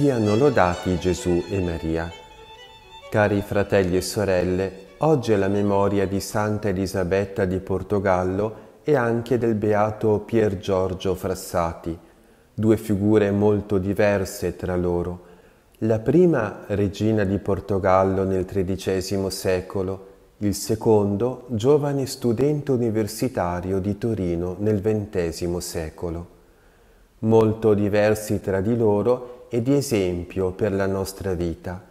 Siano lodati Gesù e Maria. Cari fratelli e sorelle, oggi è la memoria di Santa Elisabetta di Portogallo e anche del beato Pier Giorgio Frassati, due figure molto diverse tra loro. La prima regina di Portogallo nel XIII secolo, il secondo giovane studente universitario di Torino nel XX secolo. Molto diversi tra di loro e di esempio per la nostra vita.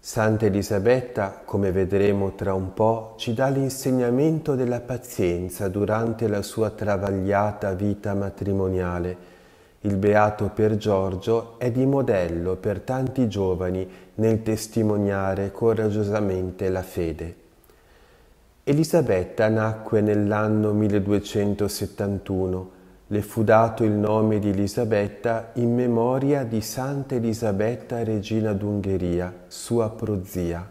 Santa Elisabetta, come vedremo tra un po', ci dà l'insegnamento della pazienza durante la sua travagliata vita matrimoniale. Il beato per Giorgio è di modello per tanti giovani nel testimoniare coraggiosamente la fede. Elisabetta nacque nell'anno 1271 le fu dato il nome di Elisabetta in memoria di Santa Elisabetta regina d'Ungheria, sua prozia.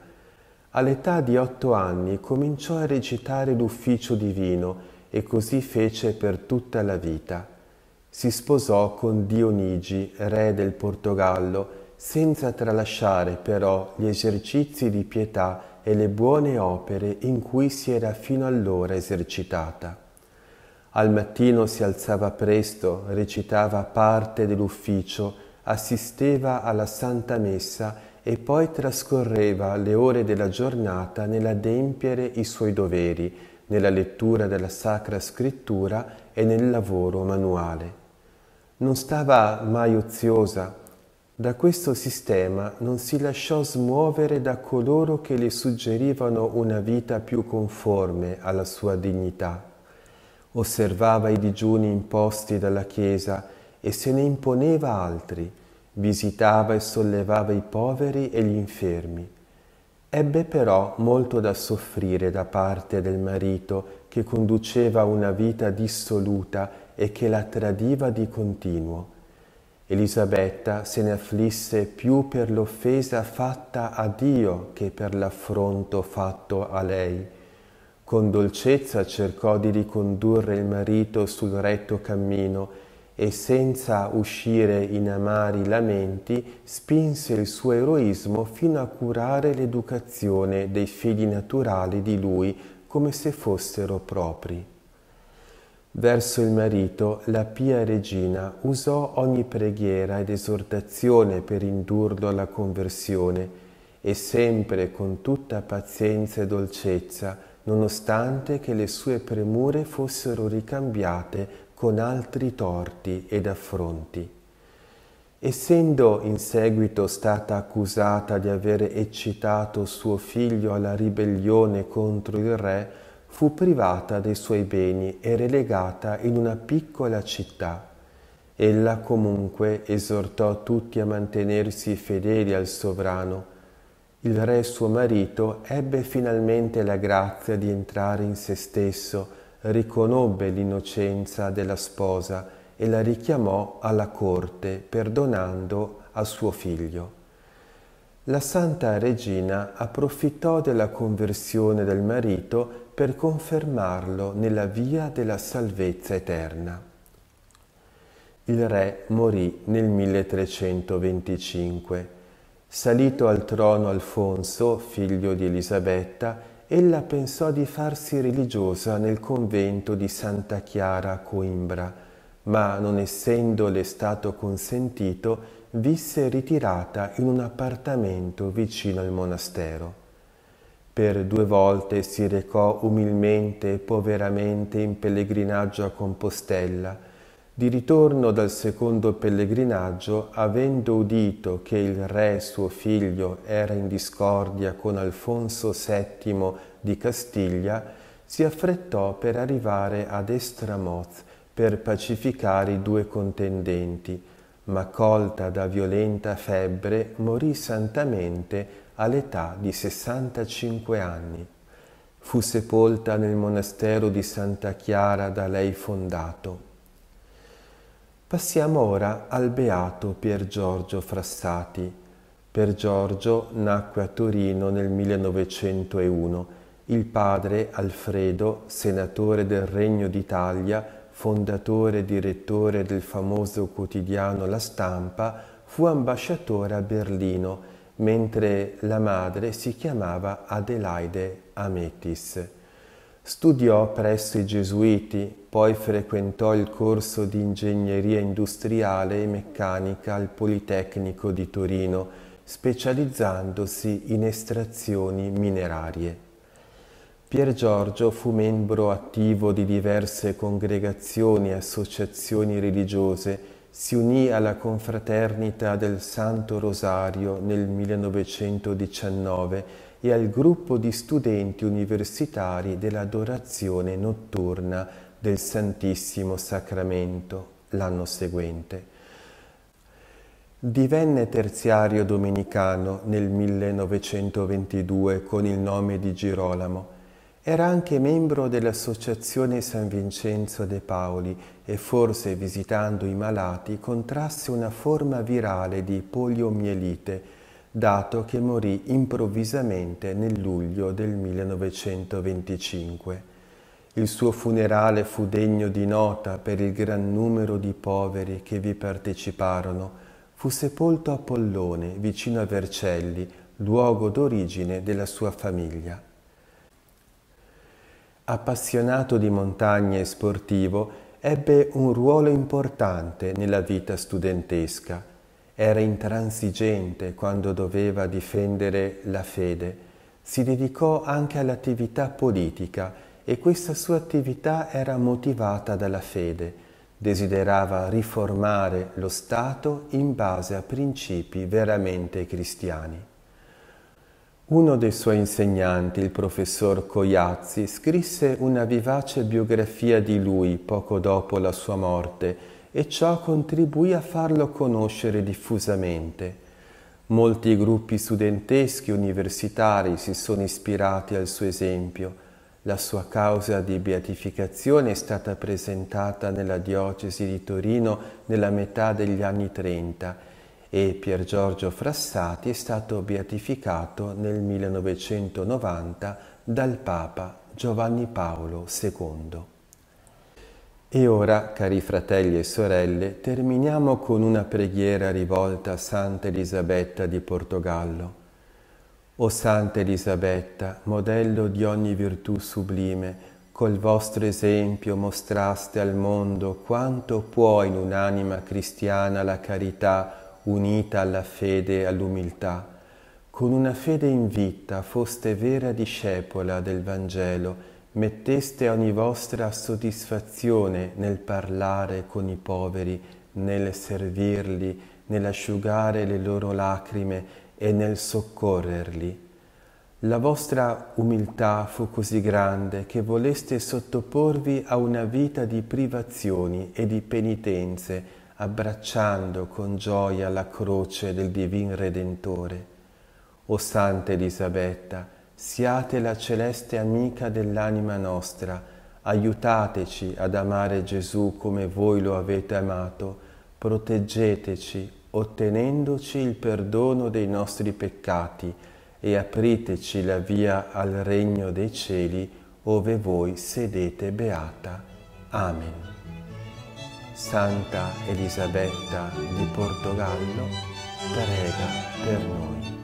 All'età di otto anni cominciò a recitare l'ufficio divino e così fece per tutta la vita. Si sposò con Dionigi, re del Portogallo, senza tralasciare però gli esercizi di pietà e le buone opere in cui si era fino allora esercitata. Al mattino si alzava presto, recitava parte dell'ufficio, assisteva alla Santa Messa e poi trascorreva le ore della giornata nell'adempiere i suoi doveri, nella lettura della Sacra Scrittura e nel lavoro manuale. Non stava mai oziosa. Da questo sistema non si lasciò smuovere da coloro che le suggerivano una vita più conforme alla sua dignità osservava i digiuni imposti dalla Chiesa e se ne imponeva altri, visitava e sollevava i poveri e gli infermi. Ebbe però molto da soffrire da parte del marito che conduceva una vita dissoluta e che la tradiva di continuo. Elisabetta se ne afflisse più per l'offesa fatta a Dio che per l'affronto fatto a lei con dolcezza cercò di ricondurre il marito sul retto cammino e senza uscire in amari lamenti spinse il suo eroismo fino a curare l'educazione dei figli naturali di lui come se fossero propri. Verso il marito la pia regina usò ogni preghiera ed esortazione per indurlo alla conversione e sempre con tutta pazienza e dolcezza nonostante che le sue premure fossero ricambiate con altri torti ed affronti. Essendo in seguito stata accusata di aver eccitato suo figlio alla ribellione contro il re, fu privata dei suoi beni e relegata in una piccola città. Ella comunque esortò tutti a mantenersi fedeli al sovrano, il re suo marito ebbe finalmente la grazia di entrare in se stesso, riconobbe l'innocenza della sposa e la richiamò alla corte, perdonando a suo figlio. La santa regina approfittò della conversione del marito per confermarlo nella via della salvezza eterna. Il re morì nel 1325 Salito al trono Alfonso, figlio di Elisabetta, ella pensò di farsi religiosa nel convento di Santa Chiara a Coimbra, ma non essendole stato consentito, visse ritirata in un appartamento vicino al monastero. Per due volte si recò umilmente e poveramente in pellegrinaggio a Compostella, di ritorno dal secondo pellegrinaggio, avendo udito che il re suo figlio era in discordia con Alfonso VII di Castiglia, si affrettò per arrivare ad Estramoz per pacificare i due contendenti, ma colta da violenta febbre morì santamente all'età di 65 anni. Fu sepolta nel monastero di Santa Chiara da lei fondato. Passiamo ora al beato Pier Giorgio Frassati. Per Giorgio nacque a Torino nel 1901. Il padre Alfredo, senatore del Regno d'Italia, fondatore e direttore del famoso quotidiano La Stampa, fu ambasciatore a Berlino, mentre la madre si chiamava Adelaide Ametis. Studiò presso i gesuiti, poi frequentò il corso di ingegneria industriale e meccanica al Politecnico di Torino, specializzandosi in estrazioni minerarie. Pier Giorgio fu membro attivo di diverse congregazioni e associazioni religiose si unì alla confraternita del Santo Rosario nel 1919 e al gruppo di studenti universitari dell'adorazione notturna del Santissimo Sacramento l'anno seguente. Divenne terziario domenicano nel 1922 con il nome di Girolamo era anche membro dell'Associazione San Vincenzo de Paoli e forse visitando i malati contrasse una forma virale di poliomielite, dato che morì improvvisamente nel luglio del 1925. Il suo funerale fu degno di nota per il gran numero di poveri che vi parteciparono. Fu sepolto a Pollone, vicino a Vercelli, luogo d'origine della sua famiglia. Appassionato di montagne e sportivo, ebbe un ruolo importante nella vita studentesca. Era intransigente quando doveva difendere la fede. Si dedicò anche all'attività politica e questa sua attività era motivata dalla fede. Desiderava riformare lo Stato in base a principi veramente cristiani. Uno dei suoi insegnanti, il professor Coiazzi, scrisse una vivace biografia di lui poco dopo la sua morte e ciò contribuì a farlo conoscere diffusamente. Molti gruppi studenteschi universitari si sono ispirati al suo esempio. La sua causa di beatificazione è stata presentata nella diocesi di Torino nella metà degli anni 30 e Pier Giorgio Frassati è stato beatificato nel 1990 dal Papa Giovanni Paolo II. E ora, cari fratelli e sorelle, terminiamo con una preghiera rivolta a Santa Elisabetta di Portogallo. O Santa Elisabetta, modello di ogni virtù sublime, col vostro esempio mostraste al mondo quanto può in un'anima cristiana la carità unita alla fede e all'umiltà, con una fede in vita foste vera discepola del Vangelo, metteste ogni vostra soddisfazione nel parlare con i poveri, nel servirli, nell'asciugare le loro lacrime e nel soccorrerli. La vostra umiltà fu così grande che voleste sottoporvi a una vita di privazioni e di penitenze, abbracciando con gioia la croce del Divin Redentore. O Santa Elisabetta, siate la celeste amica dell'anima nostra, aiutateci ad amare Gesù come voi lo avete amato, proteggeteci, ottenendoci il perdono dei nostri peccati e apriteci la via al regno dei cieli, ove voi sedete beata. Amen. Santa Elisabetta di Portogallo, prega per noi.